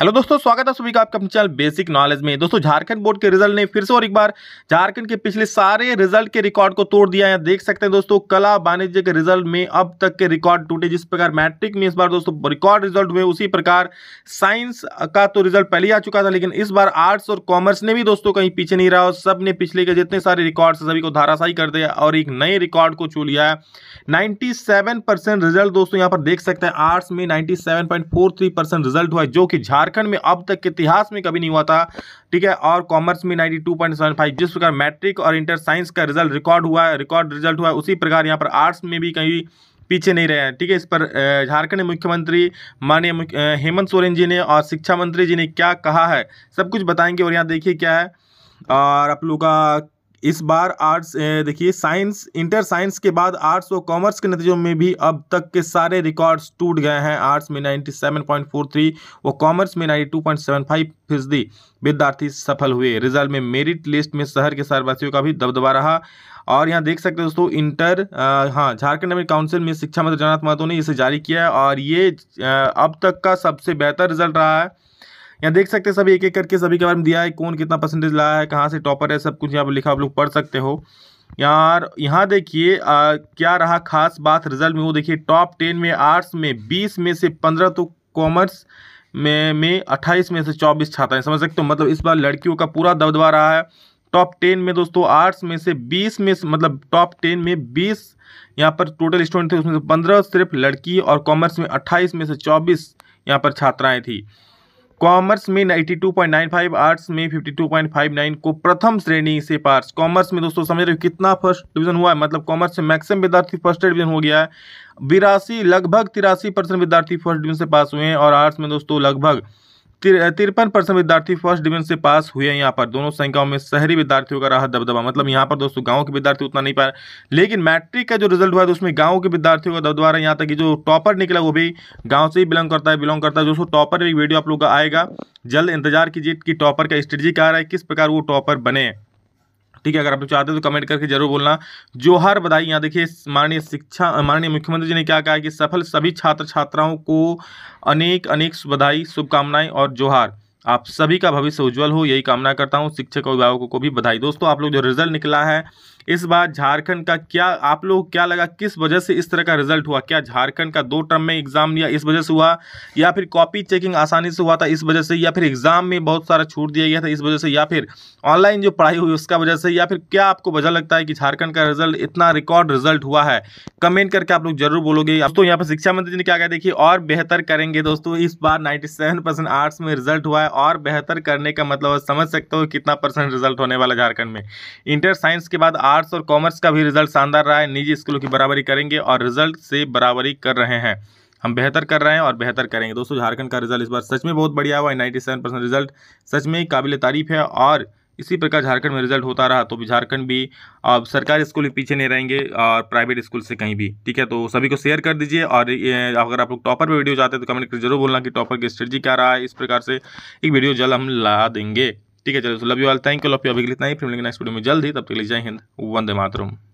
hello दोस्तों स्वागत है सभी का आपका अपने चैनल बेसिक नॉलेज में दोस्तों झारखंड बोर्ड के रिजल्ट ने फिर से और एक बार झारखंड के पिछले सारे रिजल्ट के रिकॉर्ड को तोड़ दिया है देख सकते हैं दोस्तों कला वाणिज्य के रिजल्ट में अब तक के रिकॉर्ड टूटे जिस प्रकार मैट्रिक में इस बार दोस्तों रिकॉर्ड रिजल्ट हुए उसी प्रकार साइंस का तो रिजल्ट पहले आ चुका था लेकिन इस बार आर्ट्स और कॉमर्स ने भी दोस्तों कहीं पीछे नहीं रहा और सब ने पिछले के जितने सारे रिकॉर्ड सभी को धाराशाही कर दिया और एक नए रिकॉर्ड को छू लिया है नाइन्टी रिजल्ट दोस्तों यहाँ पर देख सकते हैं आर्ट्स में नाइन्टी रिजल्ट हुआ जो कि झारखंड झारखंड में अब तक के इतिहास में कभी नहीं हुआ था ठीक है और कॉमर्स में ninety two point seven five जिस प्रकार मैट्रिक और इंटर साइंस का रिजल्ट रिकॉर्ड हुआ है रिकॉर्ड रिजल्ट हुआ उसी प्रकार यहाँ पर आर्ट्स में भी कहीं पीछे नहीं रहे हैं ठीक है इस पर झारखंड मुख्यमंत्री माननीय हेमंत सोरेन जी ने और शिक्षा मंत्री जी ने क्या कहा है सब कुछ बताएंगे और यहाँ देखिए क्या है और आप लोग का इस बार आर्ट्स देखिए साइंस इंटर साइंस के बाद आर्ट्स और कॉमर्स के नतीजों में भी अब तक के सारे रिकॉर्ड्स टूट गए हैं आर्ट्स में 97.43 और कॉमर्स में 92.75 फीसदी विद्यार्थी सफल हुए रिजल्ट में मेरिट लिस्ट में शहर के शहरवासियों का भी दबदबा रहा और यहाँ देख सकते हैं दोस्तों इंटर हाँ झारखंड नगर काउंसिल में शिक्षा मंत्री जगन्नाथ महतो ने इसे जारी किया है और ये आ, अब तक का सबसे बेहतर रिजल्ट रहा है यहाँ देख सकते हैं सभी एक एक करके सभी के बारे में दिया है कौन कितना परसेंटेज लाया है कहाँ से टॉपर है सब कुछ यहाँ पर लिखा आप लोग पढ़ सकते हो यार यहाँ देखिए क्या रहा खास बात रिजल्ट में वो देखिए टॉप टेन में आर्ट्स में बीस में से पंद्रह तो कॉमर्स में में अट्ठाईस में से चौबीस छात्र समझ सकते हो मतलब इस बार लड़कियों का पूरा दबदबा रहा है टॉप टेन में दोस्तों आर्ट्स में से बीस में मतलब टॉप टेन में बीस यहाँ पर टोटल स्टूडेंट थे उसमें से पंद्रह सिर्फ लड़की और कॉमर्स में अट्ठाईस में से चौबीस यहाँ पर छात्राएं थी कॉमर्स में 92.95 आर्ट्स में 52.59 को प्रथम श्रेणी से पास कॉमर्स में दोस्तों समझ रहे हो कितना फर्स्ट डिवीजन हुआ है मतलब कॉमर्स से मैक्सिमम विद्यार्थी फर्स्ट डिवीजन हो गया है बिरासी लगभग तिरासी परसेंट विद्यार्थी फर्स्ट डिवीजन से पास हुए हैं और आर्ट्स में दोस्तों लगभग तिरपन परसेंट विद्यार्थी फर्स्ट डिवीजन से पास हुए हैं यहाँ पर दोनों संख्याओं में शहरी विद्यार्थियों का रहा दबदबा मतलब यहाँ पर दोस्तों गाँव के विद्यार्थी उतना नहीं पाए लेकिन मैट्रिक का जो रिजल्ट हुआ है तो उसमें गाँव के विद्यार्थियों का दबदबा रहा यहाँ तक कि जो टॉपर निकला वो भी गाँव से ही बिलोंग करता है बिलोंग करता है दोस्तों टॉपर एक वीडियो आप लोग का आएगा जल्द इंतजार कीजिए कि टॉपर का स्ट्रेटजी क्या रहा है किस प्रकार वो टॉपर बने ठीक है अगर आप चाहते हो तो कमेंट करके जरूर बोलना जोहर बधाई यहाँ देखिए माननीय शिक्षा माननीय मुख्यमंत्री जी ने क्या कहा है कि सफल सभी छात्र छात्राओं को अनेक अनेक बधाई शुभकामनाएं और जोहार आप सभी का भविष्य उज्जवल हो यही कामना करता हूँ शिक्षक और अभिभावकों को भी बधाई दोस्तों आप लोग जो रिजल्ट निकला है इस बार झारखंड का क्या आप लोग क्या लगा किस वजह से इस तरह का रिजल्ट हुआ क्या झारखंड का दो टर्म में एग्जाम लिया इस वजह से हुआ या फिर कॉपी चेकिंग आसानी से हुआ था इस वजह से या फिर एग्जाम में बहुत सारा छूट दिया गया था इस वजह से या फिर ऑनलाइन जो पढ़ाई हुई उसका वजह से या फिर क्या आपको वजह लगता है कि झारखंड का रिजल्ट इतना रिकॉर्ड रिजल्ट हुआ है कमेंट करके आप लोग जरूर बोलोगे दोस्तों यहाँ पर शिक्षा मंत्री जी ने क्या क्या देखिए और बेहतर करेंगे दोस्तों इस बार नाइन्टी आर्ट्स में रिजल्ट हुआ है और बेहतर करने का मतलब समझ सकते हो कितना परसेंट रिजल्ट होने वाला झारखंड में इंटर साइंस के बाद आर्ट्स और कॉमर्स का भी रिजल्ट शानदार रहा है निजी स्कूलों की बराबरी करेंगे और रिजल्ट से बराबरी कर रहे हैं हम बेहतर कर रहे हैं और बेहतर करेंगे दोस्तों झारखंड का रिजल्ट इस बार सच में बहुत बढ़िया हुआ है नाइन्टी सेवन परसेंट रिजल्ट सच में काबिल तारीफ है और इसी प्रकार झारखंड में रिजल्ट होता रहा तो भी झारखंड भी अब सरकारी स्कूल भी पीछे नहीं रहेंगे और प्राइवेट स्कूल से कहीं भी ठीक है तो सभी को शेयर कर दीजिए और अगर आप लोग टॉपर पर वीडियो चाहते हैं तो कमेंट करके जरूर बोलना कि टॉपर की स्ट्रेटी क्या रहा है इस प्रकार से एक वीडियो जल्द हम ला देंगे ठीक है चलो love you all thank you love you अभी इतना ही फिर मिलेंगे नेक्स्ट वीडियो में जल्द ही तब तक ले जाए हिंद वंदे मातरम